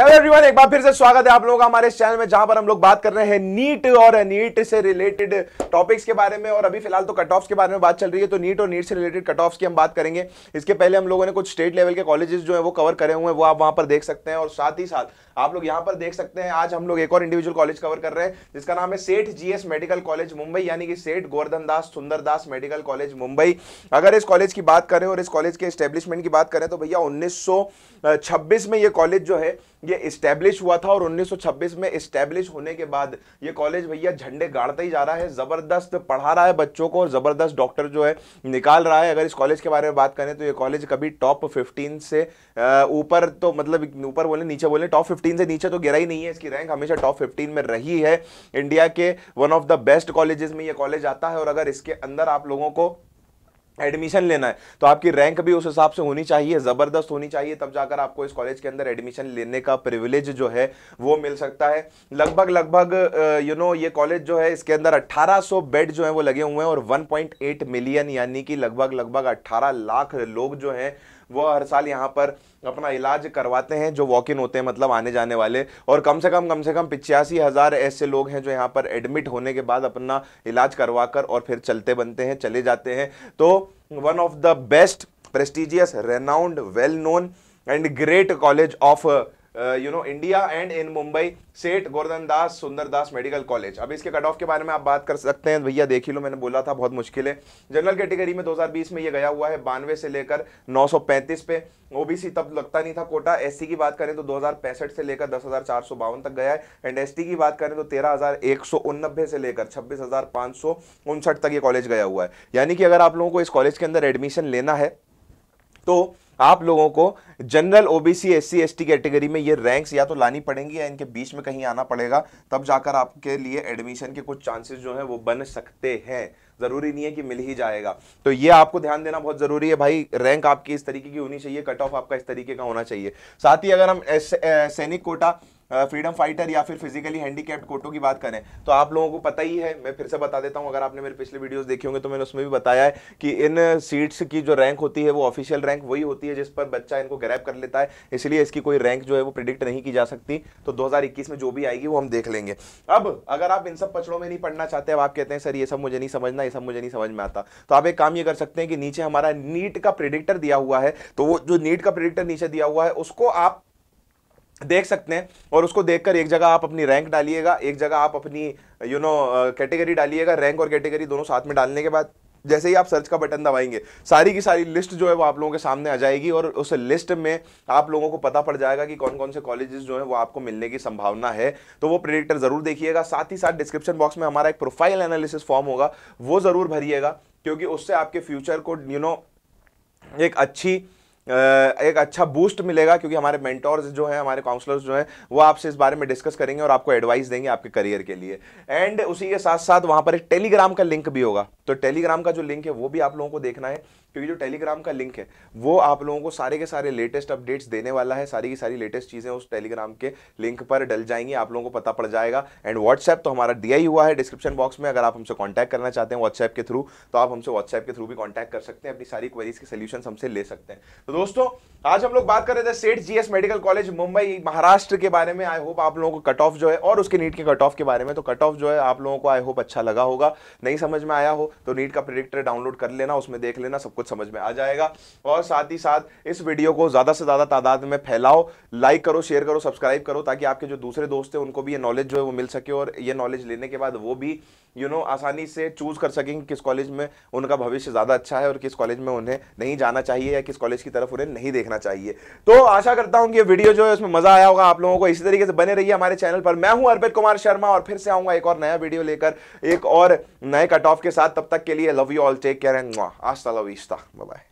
Hello everyone एक बार फिर से स्वागत है आप लोगों का हमारे चैनल में जहां पर हम लोग बात कर रहे हैं नीट और नीट से रिलेटेड टॉपिक्स के बारे में और अभी फिलहाल तो कट ऑफ के बारे में बात चल रही है तो नीट और नीट से रिलेटेड कट ऑफ की हम बात करेंगे इसके पहले हम लोगों ने कुछ स्टेट लेवल के कॉलेजेस जो है वो कवर करे हुए हैं वो आप वहां पर देख सकते हैं और साथ ही साथ आप लोग यहाँ पर देख सकते हैं आज हम लोग एक और इंडिविजुअल कॉलेज कवर कर रहे हैं जिसका नाम है सेठ जीएस मेडिकल कॉलेज मुंबई यानी कि सेठ गोवर्धन दास सुंदर दास मेडिकल कॉलेज मुंबई अगर इस कॉलेज की बात करें और इस कॉलेज के स्टेब्लिशमेंट की बात करें तो भैया उन्नीस में ये कॉलेज जो है ये इस्टेब्लिश हुआ था और 1926 में इस्टेब्लिश होने के बाद ये कॉलेज भैया झंडे गाड़ता ही जा रहा है ज़बरदस्त पढ़ा रहा है बच्चों को और ज़बरदस्त डॉक्टर जो है निकाल रहा है अगर इस कॉलेज के बारे में बात करें तो ये कॉलेज कभी टॉप फिफ्टीन से ऊपर तो मतलब ऊपर बोले नीचे बोले टॉप फिफ्टीन से नीचे तो गिरा ही नहीं है इसकी रैंक हमेशा टॉप फिफ्टीन में रही है इंडिया के one of the best college में ये कॉलेज आता है और अगर इसके अंदर आप लोगों को एडमिशन लेना है तो आपकी रैंक भी उस हिसाब से होनी चाहिए ज़बरदस्त होनी चाहिए तब जाकर आपको इस कॉलेज के अंदर एडमिशन लेने का प्रिविलेज जो है वो मिल सकता है लगभग लगभग यू नो ये कॉलेज जो है इसके अंदर 1800 बेड जो है वो लगे हुए हैं और 1.8 मिलियन यानी कि लगभग लगभग 18 लाख लोग जो हैं वो हर साल यहाँ पर अपना इलाज करवाते हैं जो वॉक इन होते हैं मतलब आने जाने वाले और कम से कम कम से कम पिचासी हज़ार ऐसे लोग हैं जो यहाँ पर एडमिट होने के बाद अपना इलाज करवा कर और फिर चलते बनते हैं चले जाते हैं तो one of the best prestigious renowned well known and great college of you know India and in Mumbai Seth Gordhan दास सुंदर दास मेडिकल कॉलेज अब इसके कट ऑफ के बारे में आप बात कर सकते हैं भैया देख ही लो मैंने बोला था बहुत मुश्किल है जनरल कैटेगरी में 2020 में ये गया हुआ है बानवे से लेकर 935 पे ओबीसी तब लगता नहीं था कोटा एससी की बात करें तो दो से लेकर दस तक गया है एंड एस की बात करें तो तेरह से लेकर छब्बीस तक ये कॉलेज गया हुआ है यानी कि अगर आप लोगों को इस कॉलेज के अंदर एडमिशन लेना है तो आप लोगों को general OBC SC ST category में ये रैंक्स या तो लानी पड़ेंगी या इनके बीच में कहीं आना पड़ेगा तब जाकर आपके लिए एडमिशन के कुछ चांसेस जो है वो बन सकते हैं जरूरी नहीं है कि मिल ही जाएगा तो ये आपको ध्यान देना बहुत जरूरी है भाई रैंक आपकी इस तरीके की होनी चाहिए कट ऑफ आपका इस तरीके का होना चाहिए साथ ही अगर हम सैनिक कोटा फ्रीडम फाइटर या फिर फिजिकली हैंडीकैप्ड कोटो की बात करें तो आप लोगों को पता ही है मैं फिर से बता देता हूं अगर आपने मेरे पिछले वीडियोस देखे होंगे तो मैंने उसमें भी बताया है कि इन सीट्स की जो रैंक होती है वो ऑफिशियल रैंक वही होती है जिस पर बच्चा इनको ग्रैप कर लेता है इसलिए इसकी कोई रैंक जो है वो प्रिडिक्ट नहीं की जा सकती तो दो में जो भी आएगी वो हम देख लेंगे अब अगर आप इन सब पचड़ों में नहीं पढ़ना चाहते अब आप कहते हैं सर ये सब मुझे नहीं समझना ये सब मुझे नहीं समझ में आता तो आप एक काम ये कर सकते हैं कि नीचे हमारा नीट का प्रिडिक्टर दिया हुआ है तो वो जो नीट का प्रिडिक्टर नीचे दिया हुआ है उसको आप देख सकते हैं और उसको देखकर एक जगह आप अपनी रैंक डालिएगा एक जगह आप अपनी यू नो कैटेगरी डालिएगा रैंक और कैटेगरी दोनों साथ में डालने के बाद जैसे ही आप सर्च का बटन दबाएंगे सारी की सारी लिस्ट जो है वो आप लोगों के सामने आ जाएगी और उस लिस्ट में आप लोगों को पता पड़ जाएगा कि कौन कौन से कॉलेजेस जो है वो आपको मिलने की संभावना है तो वो प्रिडिक्टर ज़रूर देखिएगा साथ ही साथ डिस्क्रिप्शन बॉक्स में हमारा एक प्रोफाइल एनालिसिस फॉर्म होगा वो ज़रूर भरिएगा क्योंकि उससे आपके फ्यूचर को यू you नो know, एक अच्छी एक अच्छा बूस्ट मिलेगा क्योंकि हमारे मेंटोर्स जो हैं हमारे काउंसलर्स जो हैं वो आपसे इस बारे में डिस्कस करेंगे और आपको एडवाइस देंगे आपके करियर के लिए एंड उसी के साथ साथ वहाँ पर एक टेलीग्राम का लिंक भी होगा तो टेलीग्राम का जो लिंक है वो भी आप लोगों को देखना है क्योंकि जो टेलीग्राम का लिंक है वो आप लोगों को सारे के सारे लेटेस्ट अपडेट्स देने वाला है सारी की सारी लेटेस्ट चीज़ें उस टेलीग्राम के लिंक पर डल जाएंगी आप लोगों को पता पड़ जाएगा एंड व्हाट्सएप तो हमारा दिया ही हुआ है डिस्क्रिप्शन बॉक्स में अगर आप हमसे कॉन्टैक्ट करना चाहते हैं व्हाट्सएप के थ्रू तो आप हमसे व्हाट्सएप के थ्रू भी कॉन्टैक्ट कर सकते हैं अपनी सारी क्वेरीज के सोल्यूशन हमसे ले सकते हैं तो दोस्तों आज हम लोग बात कर रहे थे सेठ जी मेडिकल कॉलेज मुंबई महाराष्ट्र के बारे में आई होप आप लोगों को कट ऑफ जो है और उसके नीट के कट ऑफ के बारे में तो कट ऑफ जो है आप लोगों को आई होप अच्छा लगा होगा नहीं समझ में आया हो तो नीट का प्रिडिक्टर डाउनलोड कर लेना उसमें देख लेना सब कुछ समझ में आ जाएगा और साथ ही साथ इस वीडियो को ज़्यादा से ज़्यादा तादाद में फैलाओ लाइक करो शेयर करो सब्सक्राइब करो ताकि आपके जो दूसरे दोस्त हैं उनको भी ये नॉलेज जो है वो मिल सके और ये नॉलेज लेने के बाद वो भी यू you नो know, आसानी से चूज़ कर सकें कि किस कॉलेज में उनका भविष्य ज़्यादा अच्छा है और किस कॉलेज में उन्हें नहीं जाना चाहिए या किस कॉलेज की तरफ उन्हें नहीं देखना चाहिए तो आशा करता हूँ कि ये वीडियो जो है उसमें मज़ा आया होगा आप लोगों को इसी तरीके से बने रहिए हमारे चैनल पर मैं हूँ अर्पित कुमार शर्मा और फिर से आऊँगा एक और नया वीडियो लेकर एक और नए कट ऑफ के साथ तब तक के लिए love you all take care and Aastha love start. Bye bye.